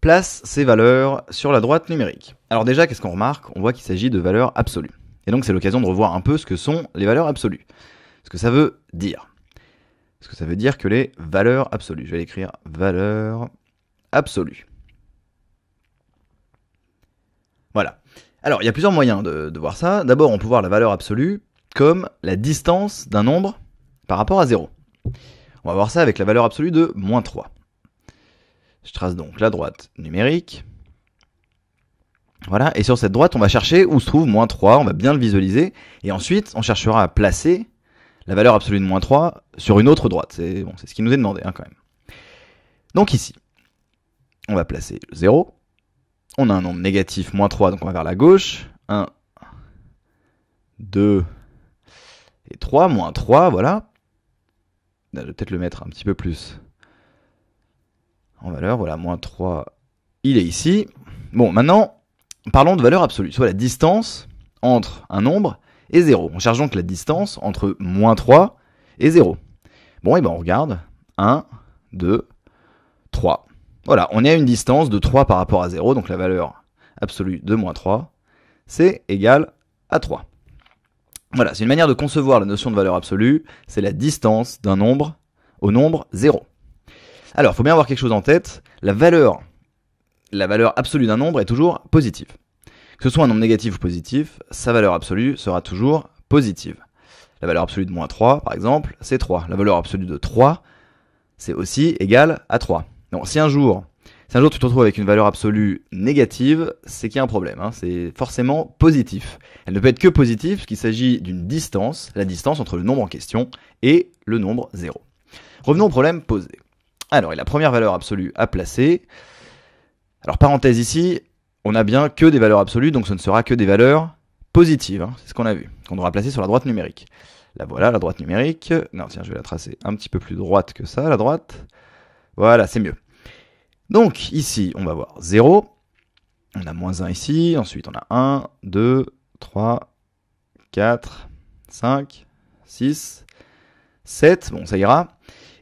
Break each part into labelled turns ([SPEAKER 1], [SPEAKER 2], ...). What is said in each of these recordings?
[SPEAKER 1] place ces valeurs sur la droite numérique. Alors déjà, qu'est-ce qu'on remarque On voit qu'il s'agit de valeurs absolues. Et donc c'est l'occasion de revoir un peu ce que sont les valeurs absolues. Ce que ça veut dire. Ce que ça veut dire que les valeurs absolues. Je vais l'écrire valeurs absolues. Voilà. Alors, il y a plusieurs moyens de, de voir ça. D'abord, on peut voir la valeur absolue comme la distance d'un nombre par rapport à 0. On va voir ça avec la valeur absolue de moins 3. Je trace donc la droite numérique. Voilà, et sur cette droite, on va chercher où se trouve moins 3, on va bien le visualiser, et ensuite, on cherchera à placer la valeur absolue de moins 3 sur une autre droite. C'est bon, ce qui nous est demandé hein, quand même. Donc ici, on va placer 0, on a un nombre négatif, moins 3, donc on va vers la gauche, 1, 2 et 3, moins 3, voilà. Je vais peut-être le mettre un petit peu plus en valeur. Voilà, moins 3, il est ici. Bon, maintenant, parlons de valeur absolue, soit la distance entre un nombre et 0. On cherche donc la distance entre moins 3 et 0. Bon, et eh ben on regarde. 1, 2, 3. Voilà, on est à une distance de 3 par rapport à 0, donc la valeur absolue de moins 3, c'est égal à 3. Voilà, c'est une manière de concevoir la notion de valeur absolue, c'est la distance d'un nombre au nombre 0. Alors, il faut bien avoir quelque chose en tête. La valeur, la valeur absolue d'un nombre est toujours positive. Que ce soit un nombre négatif ou positif, sa valeur absolue sera toujours positive. La valeur absolue de moins 3, par exemple, c'est 3. La valeur absolue de 3, c'est aussi égal à 3. Donc si un jour, un jour tu te retrouves avec une valeur absolue négative, c'est qu'il y a un problème. Hein. C'est forcément positif. Elle ne peut être que positive puisqu'il s'agit d'une distance, la distance entre le nombre en question et le nombre 0. Revenons au problème posé. Alors, et la première valeur absolue à placer. Alors, parenthèse ici, on a bien que des valeurs absolues, donc ce ne sera que des valeurs positives. Hein. c'est ce qu'on a vu, qu'on aura placer sur la droite numérique. La voilà, la droite numérique. Non, tiens, je vais la tracer un petit peu plus droite que ça, la droite. Voilà, c'est mieux. Donc, ici, on va voir 0. On a moins 1 ici. Ensuite, on a 1, 2, 3, 4, 5, 6, 7. Bon, ça ira.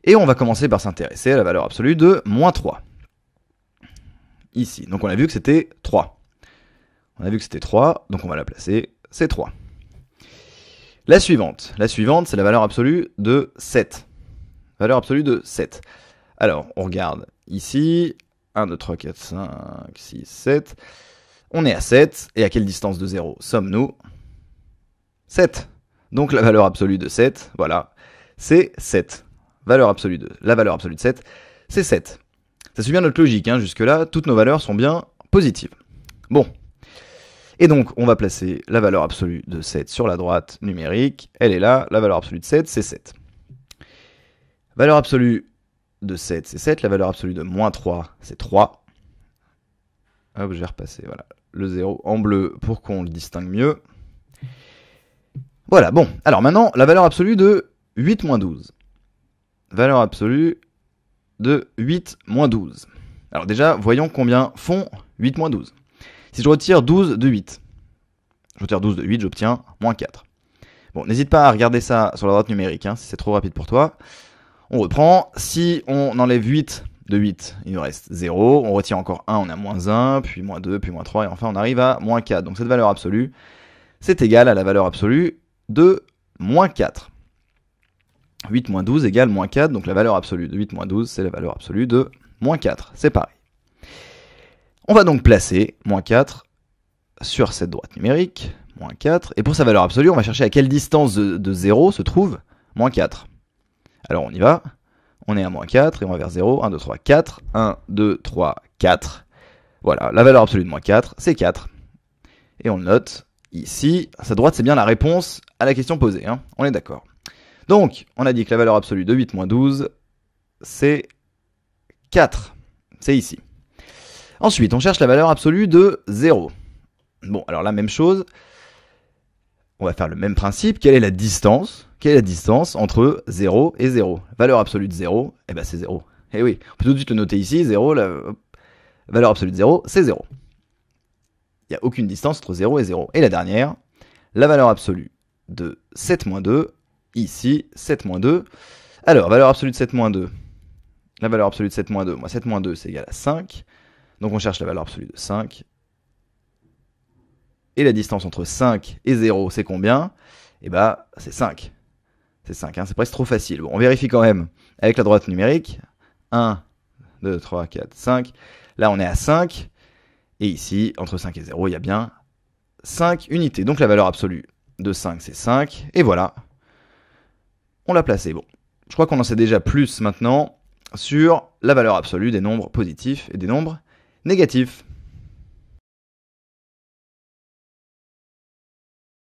[SPEAKER 1] Et on va commencer par s'intéresser à la valeur absolue de moins 3. Ici. Donc on a vu que c'était 3. On a vu que c'était 3, donc on va la placer, c'est 3. La suivante. La suivante, c'est la valeur absolue de 7. Valeur absolue de 7. Alors, on regarde ici. 1, 2, 3, 4, 5, 6, 7. On est à 7. Et à quelle distance de 0 sommes-nous 7. Donc la valeur absolue de 7, voilà, c'est 7 valeur absolue La valeur absolue de 7, c'est 7. Ça suit bien notre logique, hein, jusque-là, toutes nos valeurs sont bien positives. Bon. Et donc, on va placer la valeur absolue de 7 sur la droite numérique. Elle est là, la valeur absolue de 7, c'est 7. Valeur absolue de 7, c'est 7. La valeur absolue de moins 3, c'est 3. Hop, j'ai repassé, voilà. Le 0 en bleu pour qu'on le distingue mieux. Voilà, bon. Alors maintenant, la valeur absolue de 8 moins 12 valeur absolue de 8 moins 12. Alors déjà, voyons combien font 8 moins 12. Si je retire 12 de 8, je retire 12 de 8, j'obtiens moins 4. Bon, n'hésite pas à regarder ça sur la droite numérique, hein, si c'est trop rapide pour toi. On reprend, si on enlève 8 de 8, il nous reste 0, on retire encore 1, on a moins 1, puis moins 2, puis moins 3, et enfin on arrive à moins 4. Donc cette valeur absolue, c'est égal à la valeur absolue de moins 4. 8 moins 12 égale moins 4, donc la valeur absolue de 8 moins 12, c'est la valeur absolue de moins 4. C'est pareil. On va donc placer moins 4 sur cette droite numérique, moins 4, et pour sa valeur absolue, on va chercher à quelle distance de, 0 se trouve moins 4. Alors on y va, on est à moins 4, et on va vers 0, 1, 2, 3, 4, 1, 2, 3, 4. Voilà, la valeur absolue de moins 4, c'est 4. Et on le note ici, sa droite c'est bien la réponse à la question posée, hein. on est d'accord. Donc, on a dit que la valeur absolue de 8 moins 12, c'est 4. C'est ici. Ensuite, on cherche la valeur absolue de 0. Bon, alors la même chose. On va faire le même principe. Quelle est la distance Quelle est la distance entre 0 et 0 Valeur absolue de 0, eh ben c'est 0. Eh oui, on peut tout de suite le noter ici, 0, la euh, valeur absolue de 0, c'est 0. Il n'y a aucune distance entre 0 et 0. Et la dernière, la valeur absolue de 7 moins 2, ici, 7-2. Alors, valeur absolue de 7-2. La valeur absolue de 7-2, moi 7-2 c'est égal à 5. Donc on cherche la valeur absolue de 5. Et la distance entre 5 et 0, c'est combien Eh bah, c'est 5. C'est 5, hein. c'est presque trop facile. on vérifie quand même avec la droite numérique. 1, 2, 3, 4, 5. Là, on est à 5. Et ici, entre 5 et 0, il y a bien 5 unités. Donc la valeur absolue de 5, c'est 5. Et voilà, on l'a placé. Bon, je crois qu'on en sait déjà plus maintenant sur la valeur absolue des nombres positifs et des nombres négatifs.